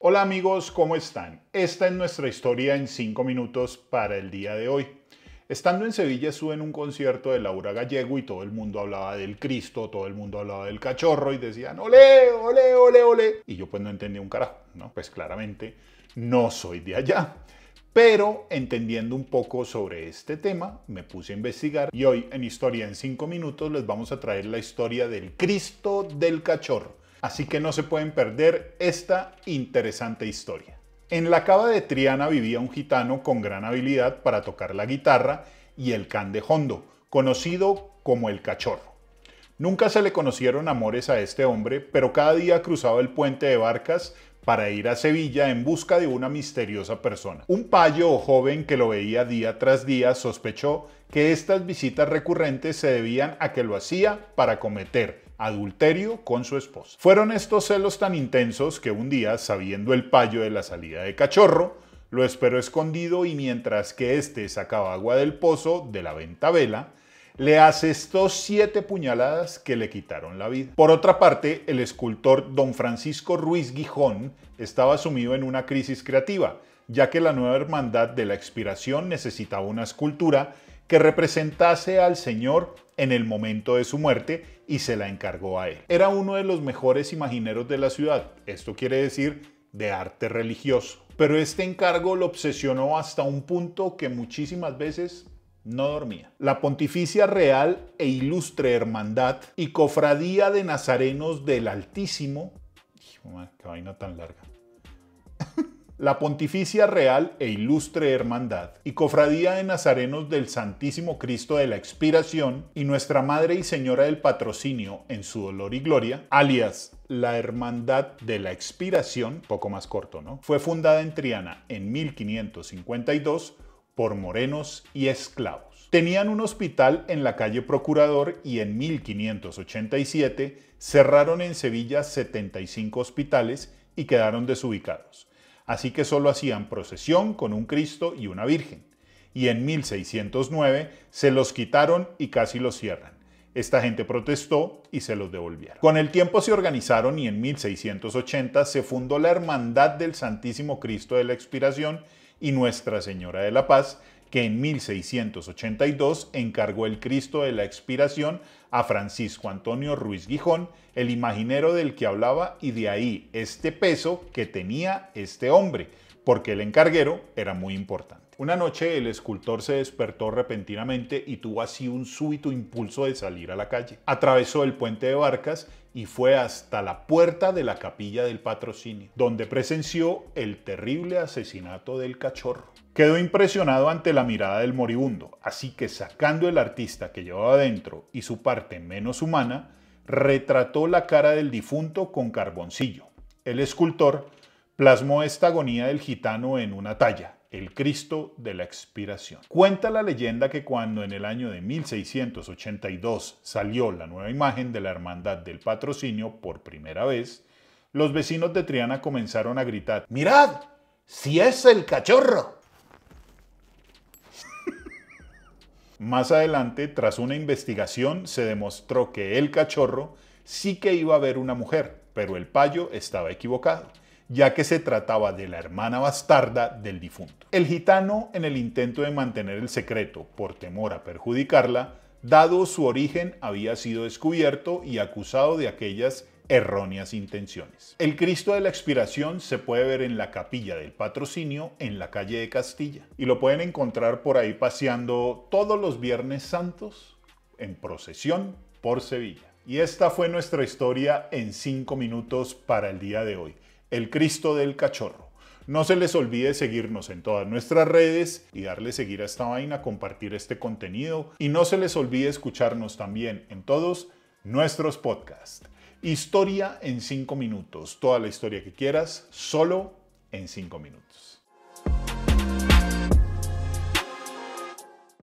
Hola amigos, ¿cómo están? Esta es nuestra historia en 5 minutos para el día de hoy. Estando en Sevilla estuve en un concierto de Laura Gallego y todo el mundo hablaba del Cristo, todo el mundo hablaba del cachorro y decían ole, ole, ole, ole. Y yo pues no entendí un carajo, ¿no? Pues claramente no soy de allá. Pero entendiendo un poco sobre este tema, me puse a investigar y hoy en Historia en 5 minutos les vamos a traer la historia del Cristo del Cachorro así que no se pueden perder esta interesante historia. En la cava de Triana vivía un gitano con gran habilidad para tocar la guitarra y el can de hondo, conocido como el cachorro. Nunca se le conocieron amores a este hombre, pero cada día cruzaba el puente de barcas para ir a Sevilla en busca de una misteriosa persona. Un payo o joven que lo veía día tras día sospechó que estas visitas recurrentes se debían a que lo hacía para cometer, adulterio con su esposa. Fueron estos celos tan intensos que un día, sabiendo el payo de la salida de cachorro, lo esperó escondido y mientras que éste sacaba agua del pozo de la venta vela, le asestó siete puñaladas que le quitaron la vida. Por otra parte, el escultor don Francisco Ruiz Gijón estaba sumido en una crisis creativa, ya que la nueva hermandad de la expiración necesitaba una escultura que representase al Señor en el momento de su muerte y se la encargó a él. Era uno de los mejores imagineros de la ciudad, esto quiere decir de arte religioso. Pero este encargo lo obsesionó hasta un punto que muchísimas veces no dormía. La Pontificia Real e Ilustre Hermandad y Cofradía de Nazarenos del Altísimo. ¡Qué vaina tan larga! la Pontificia Real e Ilustre Hermandad y Cofradía de Nazarenos del Santísimo Cristo de la Expiración y Nuestra Madre y Señora del Patrocinio en su dolor y gloria, alias la Hermandad de la Expiración, poco más corto, ¿no? Fue fundada en Triana en 1552 por morenos y esclavos. Tenían un hospital en la calle Procurador y en 1587 cerraron en Sevilla 75 hospitales y quedaron desubicados así que solo hacían procesión con un Cristo y una Virgen. Y en 1609 se los quitaron y casi los cierran. Esta gente protestó y se los devolvieron. Con el tiempo se organizaron y en 1680 se fundó la Hermandad del Santísimo Cristo de la Expiración y Nuestra Señora de la Paz, que en 1682 encargó el Cristo de la Expiración a Francisco Antonio Ruiz Gijón, el imaginero del que hablaba, y de ahí este peso que tenía este hombre, porque el encarguero era muy importante. Una noche el escultor se despertó repentinamente y tuvo así un súbito impulso de salir a la calle. Atravesó el puente de barcas y fue hasta la puerta de la capilla del patrocinio, donde presenció el terrible asesinato del cachorro. Quedó impresionado ante la mirada del moribundo, así que sacando el artista que llevaba dentro y su parte menos humana, retrató la cara del difunto con carboncillo. El escultor plasmó esta agonía del gitano en una talla, el Cristo de la Expiración. Cuenta la leyenda que cuando en el año de 1682 salió la nueva imagen de la Hermandad del Patrocinio por primera vez, los vecinos de Triana comenzaron a gritar, ¡Mirad! ¡Si es el cachorro! Más adelante, tras una investigación, se demostró que el cachorro sí que iba a ver una mujer, pero el payo estaba equivocado ya que se trataba de la hermana bastarda del difunto. El gitano, en el intento de mantener el secreto por temor a perjudicarla, dado su origen, había sido descubierto y acusado de aquellas erróneas intenciones. El Cristo de la Expiración se puede ver en la capilla del patrocinio en la calle de Castilla y lo pueden encontrar por ahí paseando todos los viernes santos en procesión por Sevilla. Y esta fue nuestra historia en 5 minutos para el día de hoy el Cristo del Cachorro. No se les olvide seguirnos en todas nuestras redes y darle seguir a esta vaina, compartir este contenido y no se les olvide escucharnos también en todos nuestros podcasts. Historia en 5 minutos, toda la historia que quieras, solo en 5 minutos.